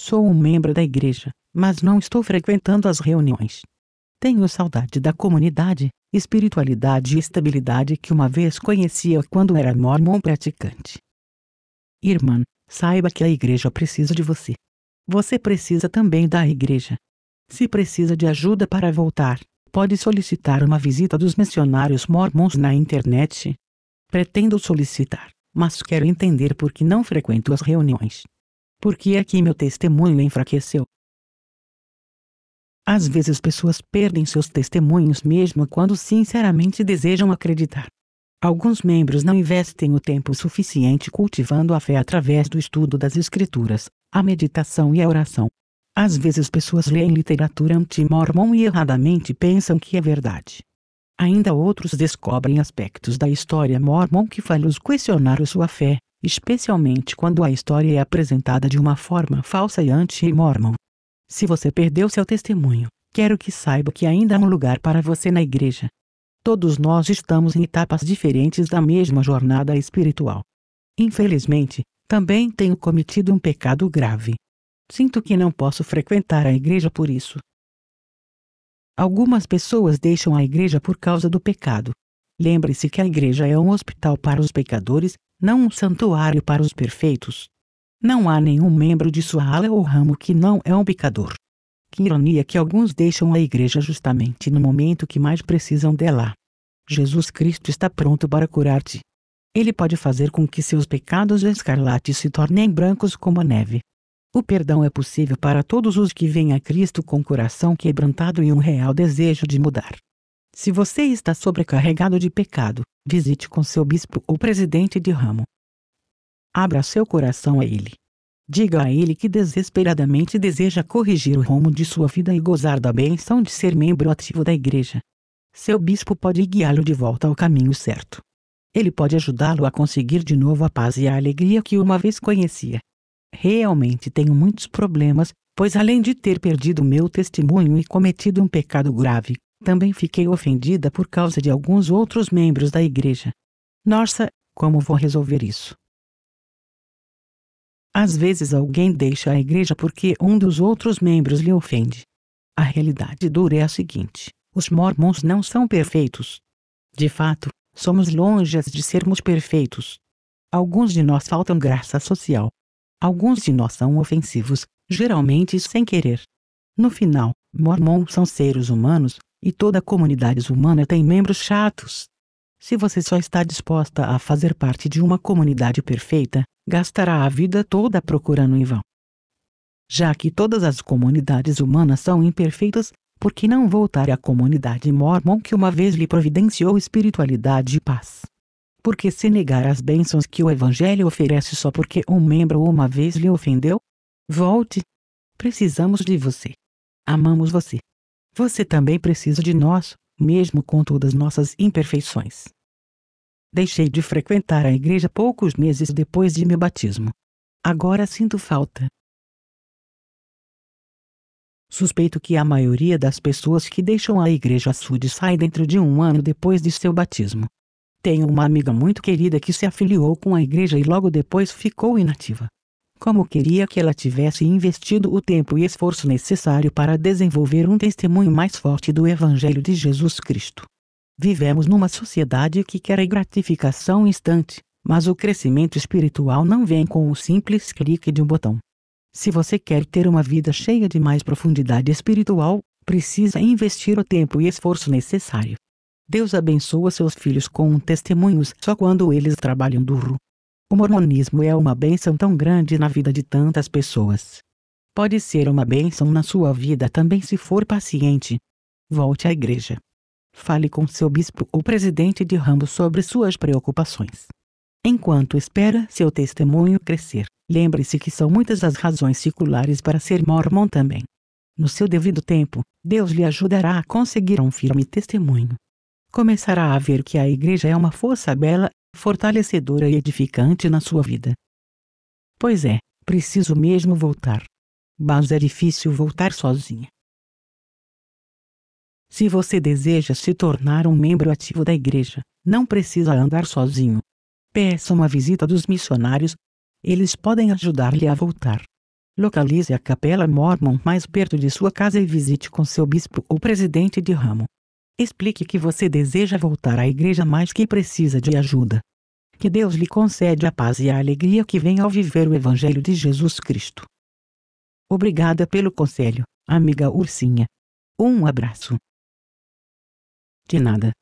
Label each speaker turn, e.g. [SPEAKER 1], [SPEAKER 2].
[SPEAKER 1] Sou um membro da igreja, mas não estou frequentando as reuniões. Tenho saudade da comunidade, espiritualidade e estabilidade que uma vez conhecia quando era mormon praticante. Irmã, saiba que a igreja precisa de você. Você precisa também da igreja. Se precisa de ajuda para voltar, pode solicitar uma visita dos missionários mormons na internet. Pretendo solicitar, mas quero entender por que não frequento as reuniões. Porque aqui é meu testemunho enfraqueceu. Às vezes pessoas perdem seus testemunhos mesmo quando sinceramente desejam acreditar. Alguns membros não investem o tempo suficiente cultivando a fé através do estudo das escrituras, a meditação e a oração. Às vezes pessoas leem literatura anti-mormon e erradamente pensam que é verdade. Ainda outros descobrem aspectos da história mormon que faz-los questionar sua fé, especialmente quando a história é apresentada de uma forma falsa e anti-mormon. Se você perdeu seu testemunho, quero que saiba que ainda há um lugar para você na igreja. Todos nós estamos em etapas diferentes da mesma jornada espiritual. Infelizmente, também tenho cometido um pecado grave. Sinto que não posso frequentar a igreja por isso. Algumas pessoas deixam a igreja por causa do pecado. Lembre-se que a igreja é um hospital para os pecadores não um santuário para os perfeitos. Não há nenhum membro de sua ala ou ramo que não é um pecador. Que ironia que alguns deixam a igreja justamente no momento que mais precisam dela. Jesus Cristo está pronto para curar-te. Ele pode fazer com que seus pecados escarlates se tornem brancos como a neve. O perdão é possível para todos os que vêm a Cristo com coração quebrantado e um real desejo de mudar. Se você está sobrecarregado de pecado, visite com seu bispo ou presidente de ramo. Abra seu coração a ele. Diga a ele que desesperadamente deseja corrigir o rumo de sua vida e gozar da benção de ser membro ativo da igreja. Seu bispo pode guiá-lo de volta ao caminho certo. Ele pode ajudá-lo a conseguir de novo a paz e a alegria que uma vez conhecia. Realmente tenho muitos problemas, pois além de ter perdido meu testemunho e cometido um pecado grave, também fiquei ofendida por causa de alguns outros membros da igreja. Nossa, como vou resolver isso? Às vezes alguém deixa a igreja porque um dos outros membros lhe ofende. A realidade dura é a seguinte: os mormons não são perfeitos. De fato, somos longe de sermos perfeitos. Alguns de nós faltam graça social. Alguns de nós são ofensivos, geralmente sem querer. No final, mormons são seres humanos, e toda comunidade humana tem membros chatos. Se você só está disposta a fazer parte de uma comunidade perfeita, gastará a vida toda procurando em vão. Já que todas as comunidades humanas são imperfeitas, por que não voltar à comunidade mormon que uma vez lhe providenciou espiritualidade e paz? Porque se negar as bênçãos que o Evangelho oferece só porque um membro uma vez lhe ofendeu? Volte! Precisamos de você. Amamos você. Você também precisa de nós, mesmo com todas nossas imperfeições. Deixei de frequentar a igreja poucos meses depois de meu batismo. Agora sinto falta. Suspeito que a maioria das pessoas que deixam a igreja sud sai dentro de um ano depois de seu batismo. Tenho uma amiga muito querida que se afiliou com a igreja e logo depois ficou inativa como queria que ela tivesse investido o tempo e esforço necessário para desenvolver um testemunho mais forte do Evangelho de Jesus Cristo. Vivemos numa sociedade que quer a gratificação instante, mas o crescimento espiritual não vem com o simples clique de um botão. Se você quer ter uma vida cheia de mais profundidade espiritual, precisa investir o tempo e esforço necessário. Deus abençoa seus filhos com testemunhos só quando eles trabalham duro. O mormonismo é uma bênção tão grande na vida de tantas pessoas. Pode ser uma bênção na sua vida também se for paciente. Volte à igreja. Fale com seu bispo ou presidente de ramo sobre suas preocupações. Enquanto espera seu testemunho crescer, lembre-se que são muitas as razões seculares para ser mormon também. No seu devido tempo, Deus lhe ajudará a conseguir um firme testemunho. Começará a ver que a igreja é uma força bela fortalecedora e edificante na sua vida. Pois é, preciso mesmo voltar. Mas é difícil voltar sozinha. Se você deseja se tornar um membro ativo da igreja, não precisa andar sozinho. Peça uma visita dos missionários. Eles podem ajudar-lhe a voltar. Localize a capela mormon mais perto de sua casa e visite com seu bispo ou presidente de ramo. Explique que você deseja voltar à igreja mais que precisa de ajuda. Que Deus lhe concede a paz e a alegria que vem ao viver o Evangelho de Jesus Cristo. Obrigada pelo conselho, amiga Ursinha. Um abraço. De nada.